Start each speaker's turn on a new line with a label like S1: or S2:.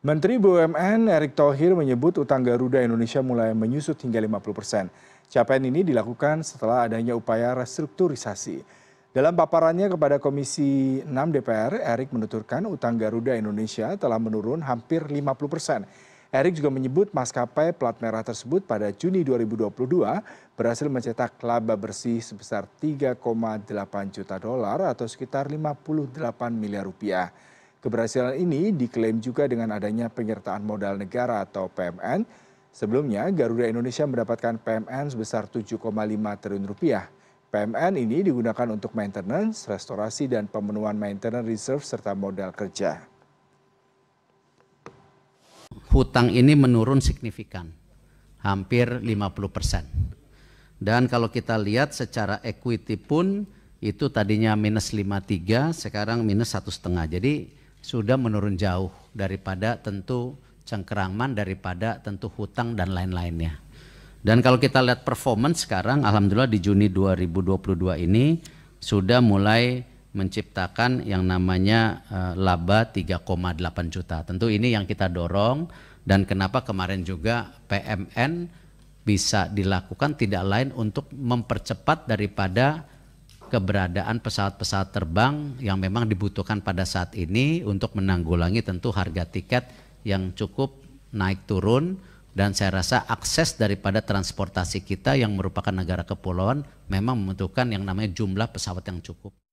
S1: Menteri BUMN Erick Thohir menyebut utang Garuda Indonesia mulai menyusut hingga 50 persen. Capaian ini dilakukan setelah adanya upaya restrukturisasi. Dalam paparannya kepada Komisi 6 DPR, Erick menuturkan utang Garuda Indonesia telah menurun hampir 50 persen. Erick juga menyebut maskapai plat merah tersebut pada Juni 2022 berhasil mencetak laba bersih sebesar 3,8 juta dolar atau sekitar 58 miliar rupiah. Keberhasilan ini diklaim juga dengan adanya penyertaan modal negara atau PMN. Sebelumnya, Garuda Indonesia mendapatkan PMN sebesar 7,5 triliun rupiah. PMN ini digunakan untuk maintenance, restorasi, dan pemenuhan maintenance reserve serta modal kerja.
S2: Hutang ini menurun signifikan, hampir 50 persen. Dan kalau kita lihat secara equity pun itu tadinya minus 53, sekarang minus satu setengah. Jadi sudah menurun jauh daripada tentu cengkeraman daripada tentu hutang dan lain-lainnya. Dan kalau kita lihat performance sekarang alhamdulillah di Juni 2022 ini sudah mulai menciptakan yang namanya eh, laba 3,8 juta. Tentu ini yang kita dorong dan kenapa kemarin juga PMN bisa dilakukan tidak lain untuk mempercepat daripada keberadaan pesawat-pesawat terbang yang memang dibutuhkan pada saat ini untuk menanggulangi tentu harga tiket yang cukup naik turun dan saya rasa akses daripada transportasi kita yang merupakan negara kepulauan memang membutuhkan yang namanya jumlah pesawat yang cukup.